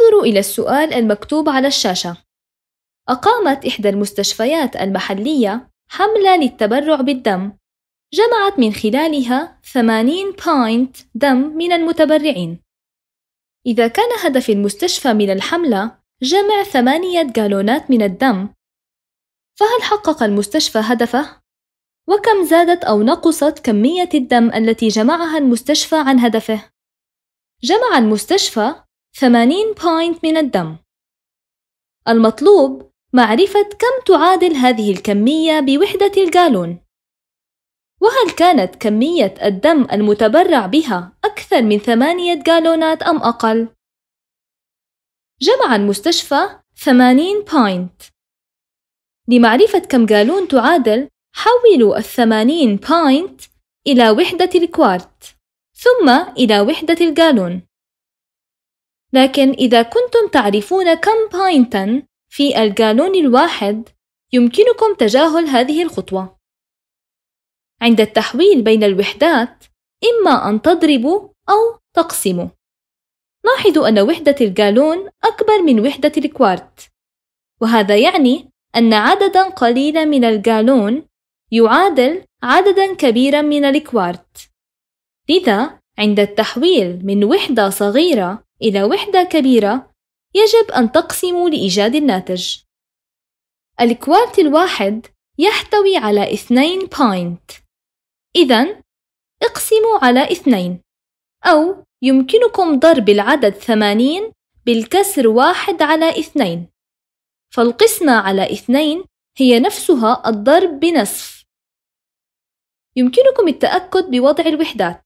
انظروا إلى السؤال المكتوب على الشاشة. أقامت إحدى المستشفيات المحلية حملة للتبرع بالدم، جمعت من خلالها 80 باينت دم من المتبرعين. إذا كان هدف المستشفى من الحملة جمع ثمانية جالونات من الدم، فهل حقق المستشفى هدفه؟ وكم زادت أو نقصت كمية الدم التي جمعها المستشفى عن هدفه؟ جمع المستشفى 80 بوينت من الدم المطلوب معرفة كم تعادل هذه الكمية بوحدة الجالون وهل كانت كمية الدم المتبرع بها أكثر من ثمانية جالونات أم أقل؟ جمع المستشفى 80 بوينت لمعرفة كم جالون تعادل حولوا الثمانين بوينت إلى وحدة الكوارت ثم إلى وحدة الجالون لكن إذا كنتم تعرفون كم باينتا في الجالون الواحد يمكنكم تجاهل هذه الخطوة عند التحويل بين الوحدات إما أن تضربوا أو تقسموا لاحظوا أن وحدة الجالون أكبر من وحدة الكوارت وهذا يعني أن عددا قليلا من الجالون يعادل عددا كبيرا من الكوارت لذا عند التحويل من وحدة صغيرة إلى وحدة كبيرة يجب أن تقسموا لإيجاد الناتج الكوارت الواحد يحتوي على اثنين بوينت إذا اقسموا على اثنين أو يمكنكم ضرب العدد ثمانين بالكسر واحد على اثنين فالقسمة على اثنين هي نفسها الضرب بنصف يمكنكم التأكد بوضع الوحدات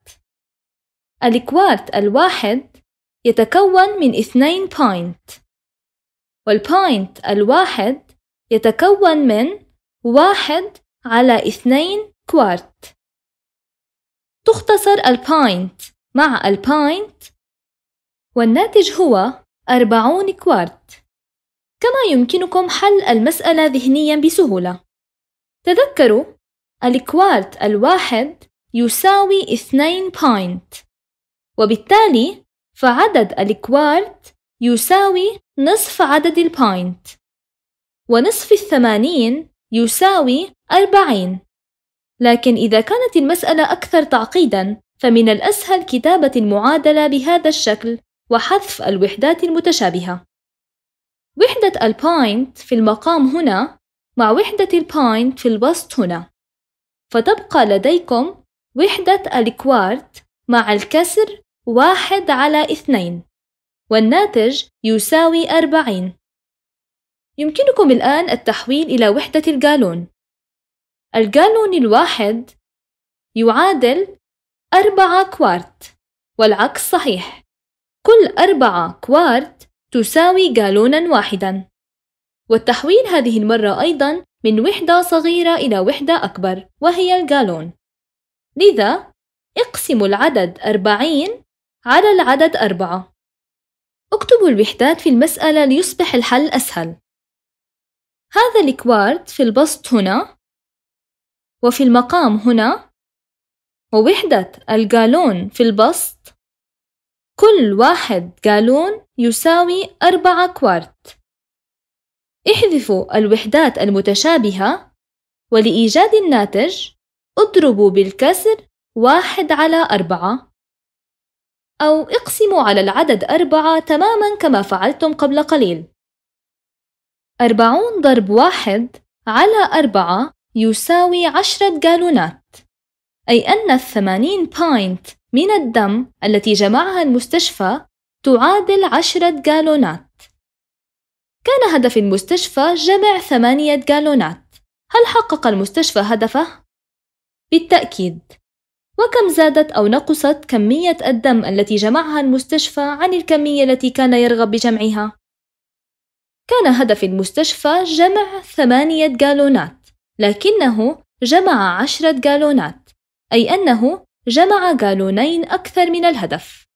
الكوارت الواحد يتكون من اثنين بوينت والبوينت الواحد يتكون من واحد على اثنين كوارت تختصر الباينت مع الباينت والناتج هو أربعون كوارت كما يمكنكم حل المسألة ذهنيا بسهولة تذكروا الكوارت الواحد يساوي اثنين بوينت وبالتالي فعدد الكوارت يساوي نصف عدد الباينت ونصف الثمانين يساوي أربعين لكن إذا كانت المسألة أكثر تعقيداً فمن الأسهل كتابة المعادلة بهذا الشكل وحذف الوحدات المتشابهة وحدة الباينت في المقام هنا مع وحدة الباينت في الوسط هنا فتبقى لديكم وحدة الكوارت مع الكسر واحد على اثنين والناتج يساوي أربعين يمكنكم الآن التحويل إلى وحدة الجالون الجالون الواحد يعادل أربعة كوارت والعكس صحيح كل أربعة كوارت تساوي جالونا واحدا والتحويل هذه المرة أيضا من وحدة صغيرة إلى وحدة أكبر وهي الجالون لذا اقسم العدد 40 على العدد أربعة اكتبوا الوحدات في المسألة ليصبح الحل أسهل هذا الكوارت في البسط هنا وفي المقام هنا ووحدة الجالون في البسط كل واحد جالون يساوي أربعة كوارت احذفوا الوحدات المتشابهة ولإيجاد الناتج اضربوا بالكسر واحد على أربعة أو اقسموا على العدد أربعة تماماً كما فعلتم قبل قليل. أربعون ضرب واحد على أربعة يساوي عشرة جالونات، أي أن الثمانين باينت من الدم التي جمعها المستشفى تعادل عشرة جالونات. كان هدف المستشفى جمع ثمانية جالونات. هل حقق المستشفى هدفه؟ بالتأكيد، وكم زادت أو نقصت كمية الدم التي جمعها المستشفى عن الكمية التي كان يرغب بجمعها؟ كان هدف المستشفى جمع ثمانية جالونات لكنه جمع عشرة جالونات أي أنه جمع جالونين أكثر من الهدف